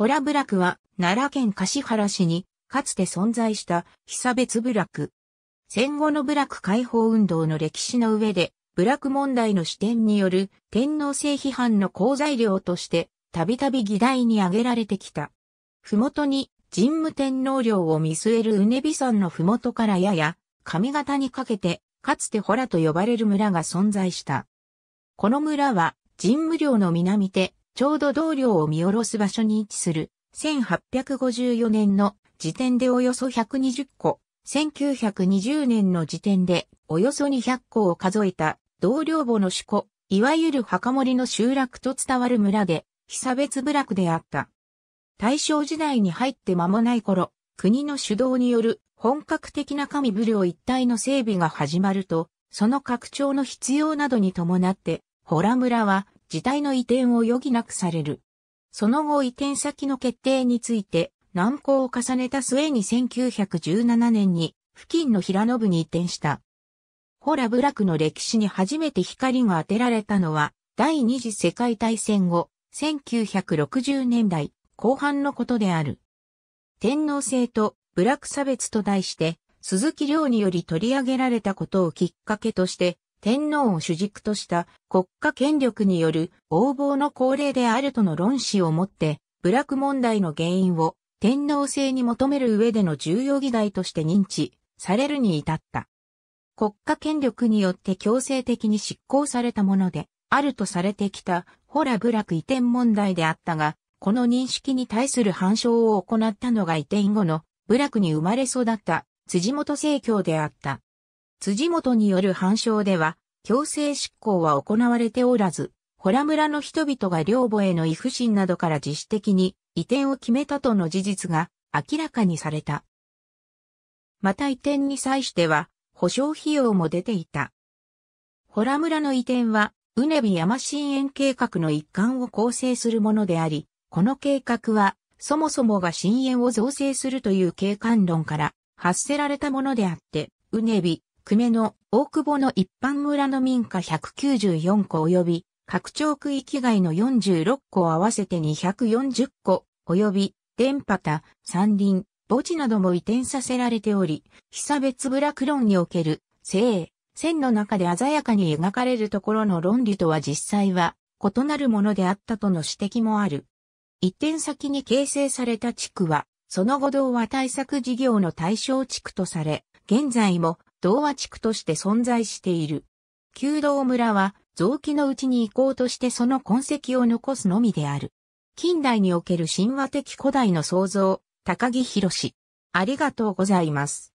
ホラ部落は、奈良県橿原市に、かつて存在した、被差別部落。戦後の部落解放運動の歴史の上で、部落問題の視点による天皇制批判の好材料として、たびたび議題に挙げられてきた。ふもとに、神武天皇陵を見据えるねび山のふもとからやや、上方にかけて、かつてホラと呼ばれる村が存在した。この村は、神武陵の南手、ちょうど同僚を見下ろす場所に位置する、1854年の時点でおよそ120個、1920年の時点でおよそ200個を数えた同僚母の主子、いわゆる墓守の集落と伝わる村で、被差別部落であった。大正時代に入って間もない頃、国の主導による本格的な神武領一帯の整備が始まると、その拡張の必要などに伴って、ホラ村は自体の移転を余儀なくされる。その後移転先の決定について難航を重ねた末に1917年に付近の平野部に移転した。ホラ部落の歴史に初めて光が当てられたのは第二次世界大戦後1960年代後半のことである。天皇制と部落差別と題して鈴木亮により取り上げられたことをきっかけとして天皇を主軸とした国家権力による横暴の高齢であるとの論旨をもって、部落問題の原因を天皇制に求める上での重要議題として認知されるに至った。国家権力によって強制的に執行されたもので、あるとされてきた、ホラ部落移転問題であったが、この認識に対する反証を行ったのが移転後の部落に生まれ育った辻元政教であった。辻元による反証では、強制執行は行われておらず、ホラ村の人々が寮母への異不心などから自主的に移転を決めたとの事実が明らかにされた。また移転に際しては、保証費用も出ていた。ホラ村の移転は、うねび山新園計画の一環を構成するものであり、この計画は、そもそもが新園を造成するという景観論から発せられたものであって、うねび久米の大久保の一般村の民家194戸及び、拡張区域外の46戸合わせて240戸及び、電波田、山林、墓地なども移転させられており、被差別部落論における、生。線の中で鮮やかに描かれるところの論理とは実際は異なるものであったとの指摘もある。一点先に形成された地区は、その後同和対策事業の対象地区とされ、現在も童和地区として存在している。旧道村は、臓器のうちに行こうとしてその痕跡を残すのみである。近代における神話的古代の創造、高木博士。ありがとうございます。